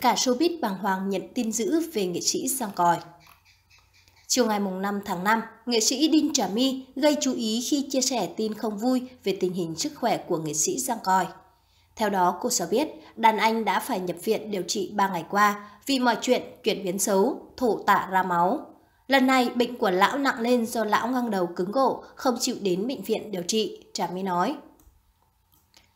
Cả showbiz bàng hoàng nhận tin dữ về nghệ sĩ sang còi. Chiều ngày 5 tháng 5, nghệ sĩ Đinh Trà My gây chú ý khi chia sẻ tin không vui về tình hình sức khỏe của nghệ sĩ Giang Còi. Theo đó, cô cho biết đàn anh đã phải nhập viện điều trị 3 ngày qua vì mọi chuyện chuyển biến xấu, thổ tả ra máu. Lần này, bệnh của lão nặng lên do lão ngang đầu cứng gỗ, không chịu đến bệnh viện điều trị, Trà My nói.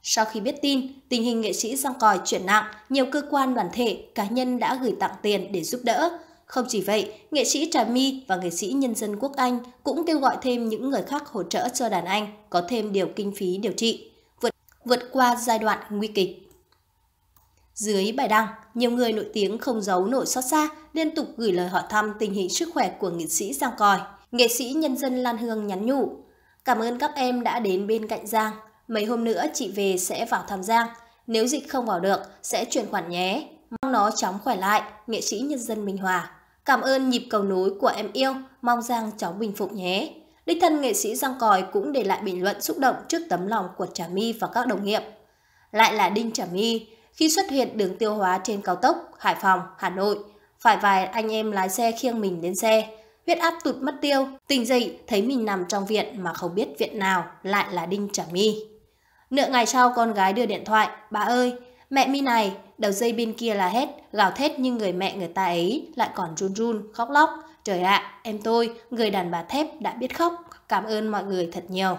Sau khi biết tin, tình hình nghệ sĩ Giang còi chuyển nặng, nhiều cơ quan đoàn thể, cá nhân đã gửi tặng tiền để giúp đỡ. Không chỉ vậy, nghệ sĩ Trà My và nghệ sĩ nhân dân Quốc Anh cũng kêu gọi thêm những người khác hỗ trợ cho đàn anh có thêm điều kinh phí điều trị, vượt, vượt qua giai đoạn nguy kịch. Dưới bài đăng, nhiều người nổi tiếng không giấu nổi xót xa, liên tục gửi lời hỏi thăm tình hình sức khỏe của nghệ sĩ Giang Còi. Nghệ sĩ nhân dân Lan Hương nhắn nhủ, cảm ơn các em đã đến bên cạnh Giang, Mấy hôm nữa chị về sẽ vào Tham Giang. Nếu dịch không vào được, sẽ chuyển khoản nhé. Mong nó chóng khỏe lại, nghệ sĩ nhân dân Minh Hòa. Cảm ơn nhịp cầu nối của em yêu, mong giang chóng bình phục nhé. Đích thân nghệ sĩ Giang Còi cũng để lại bình luận xúc động trước tấm lòng của Trà My và các đồng nghiệp. Lại là Đinh Trà My, khi xuất hiện đường tiêu hóa trên cao tốc Hải Phòng, Hà Nội, phải vài anh em lái xe khiêng mình đến xe, huyết áp tụt mất tiêu, tỉnh dậy thấy mình nằm trong viện mà không biết viện nào, lại là Đinh Trà My. Nửa ngày sau con gái đưa điện thoại, bà ơi, mẹ mi này, đầu dây bên kia là hết, gào thét như người mẹ người ta ấy, lại còn run run, khóc lóc. Trời ạ, em tôi, người đàn bà thép đã biết khóc, cảm ơn mọi người thật nhiều.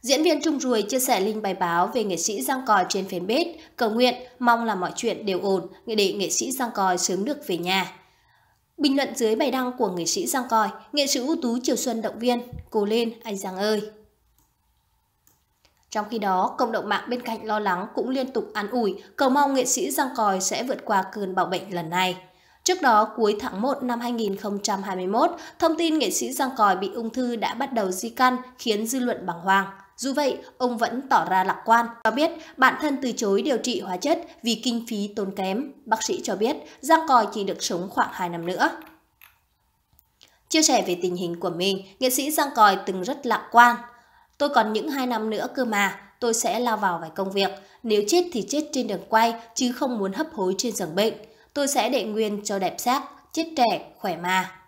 Diễn viên Trung Rùi chia sẻ link bài báo về nghệ sĩ Giang Còi trên fanpage, cầu nguyện, mong là mọi chuyện đều ổn, để nghệ sĩ Giang Còi sớm được về nhà. Bình luận dưới bài đăng của nghệ sĩ Giang Còi, nghệ sĩ ưu tú Triều Xuân động viên, cố lên anh Giang ơi! Trong khi đó, cộng đồng mạng bên cạnh lo lắng cũng liên tục an ủi, cầu mong nghệ sĩ Giang Còi sẽ vượt qua cơn bạo bệnh lần này. Trước đó, cuối tháng 1 năm 2021, thông tin nghệ sĩ Giang Còi bị ung thư đã bắt đầu di căn khiến dư luận bàng hoàng. Dù vậy, ông vẫn tỏ ra lạc quan, cho biết bản thân từ chối điều trị hóa chất vì kinh phí tốn kém. Bác sĩ cho biết Giang Còi chỉ được sống khoảng 2 năm nữa. Chia sẻ về tình hình của mình, nghệ sĩ Giang Còi từng rất lạc quan. Tôi còn những 2 năm nữa cơ mà, tôi sẽ lao vào vài công việc. Nếu chết thì chết trên đường quay, chứ không muốn hấp hối trên giường bệnh. Tôi sẽ đệ nguyên cho đẹp xác, chết trẻ, khỏe mà.